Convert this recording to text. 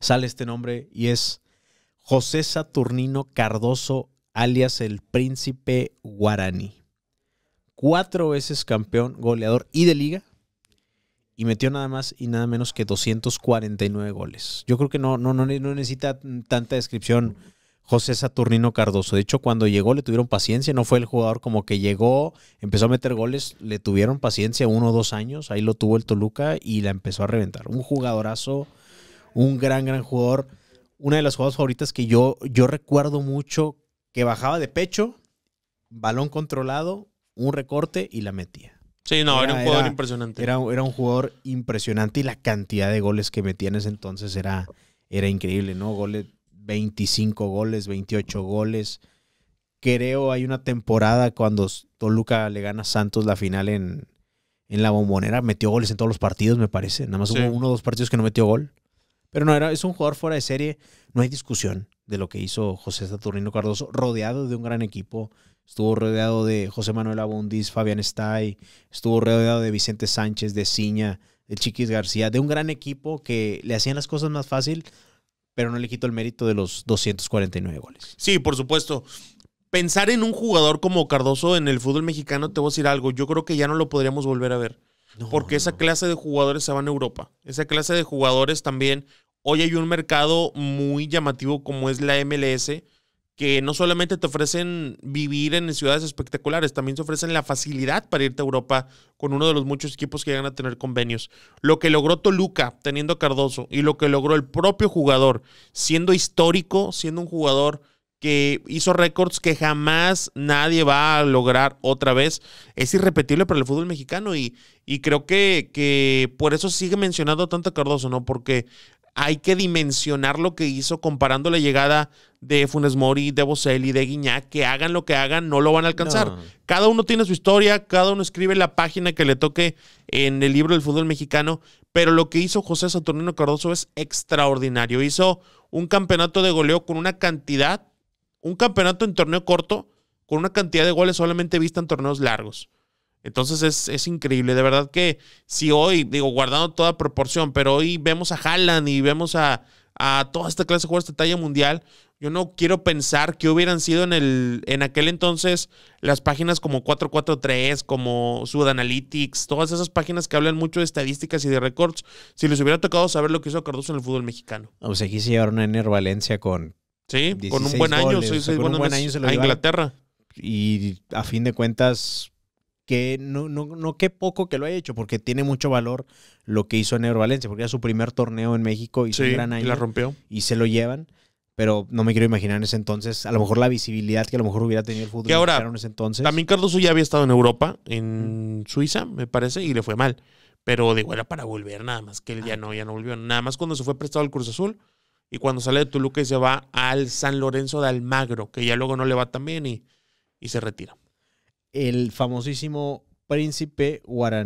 sale este nombre y es José Saturnino Cardoso, alias el príncipe guaraní. Cuatro veces campeón, goleador y de liga. Y metió nada más y nada menos que 249 goles. Yo creo que no, no, no, no necesita tanta descripción José Saturnino Cardoso. De hecho, cuando llegó le tuvieron paciencia, no fue el jugador como que llegó, empezó a meter goles, le tuvieron paciencia uno o dos años, ahí lo tuvo el Toluca y la empezó a reventar. Un jugadorazo un gran, gran jugador. Una de las jugadas favoritas que yo, yo recuerdo mucho, que bajaba de pecho, balón controlado, un recorte y la metía. Sí, no, era, un jugador impresionante. Era, era, un jugador impresionante y la cantidad de goles que metía en ese entonces era, era increíble, ¿no? Goles, 25 goles, 28 goles. Creo hay una temporada cuando Toluca le gana a Santos la final en, en la bombonera, metió goles en todos los partidos, me parece. Nada más hubo uno o dos partidos que no metió gol. Pero no, era, es un jugador fuera de serie. No hay discusión de lo que hizo José Saturnino Cardoso, rodeado de un gran equipo. Estuvo rodeado de José Manuel Abundis, Fabián Stay, estuvo rodeado de Vicente Sánchez, de Ciña, de Chiquis García, de un gran equipo que le hacían las cosas más fácil, pero no le quitó el mérito de los 249 goles. Sí, por supuesto. Pensar en un jugador como Cardoso en el fútbol mexicano, te voy a decir algo, yo creo que ya no lo podríamos volver a ver. porque esa clase de jugadores se van a Europa. Esa clase de jugadores también hoy hay un mercado muy llamativo como es la MLS, que no solamente te ofrecen vivir en ciudades espectaculares, también te ofrecen la facilidad para irte a Europa con uno de los muchos equipos que llegan a tener convenios. Lo que logró Toluca teniendo a Cardoso y lo que logró el propio jugador, siendo histórico, siendo un jugador que hizo récords que jamás nadie va a lograr otra vez. Es irrepetible para el fútbol mexicano y, y creo que, que, por eso sigue mencionando tanto a Cardoso, ¿no? Porque hay que dimensionar lo que hizo comparando la llegada de Funes Mori, de Boselli, de Guiñac, que hagan lo que hagan, no lo van a alcanzar. Cada uno tiene su historia, cada uno escribe la página que le toque en el libro del fútbol mexicano, pero lo que hizo José Saturnino Cardoso es extraordinario. Hizo un campeonato de goleo con una cantidad, un campeonato en torneo corto, con una cantidad de goles solamente vista en torneos largos. Entonces es, increíble, de verdad que si hoy, digo, guardando toda proporción, pero hoy vemos a Haaland y vemos a, toda esta clase de jugadores de talla mundial, yo no quiero pensar que hubieran sido en, el, en aquel entonces las páginas como 443, como Sudanalytics, todas esas páginas que hablan mucho de estadísticas y de récords, si les hubiera tocado saber lo que hizo Cardoso en el fútbol mexicano. O sea, pues aquí se llevaron a Ener Valencia con... Sí, con un buen año, con un buen pues, año a Inglaterra. Y a fin de cuentas que no, no, no qué poco que lo haya hecho, porque tiene mucho valor lo que hizo en Valencia, porque era su primer torneo en México, y su gran año. Y la Y se lo llevan. Pero no me quiero imaginar en ese entonces, a lo mejor la visibilidad que a lo mejor hubiera tenido el fútbol que ahora, en ese entonces. También Cardoso ya había estado en Europa, en mm. Suiza, me parece, y le fue mal. Pero digo, era para volver nada más, que él ya ah. no, ya no volvió. Nada más cuando se fue prestado al Cruz Azul y cuando sale de Toluca y se va al San Lorenzo de Almagro, que ya luego no le va tan bien y, y se retira el famosísimo príncipe guaraní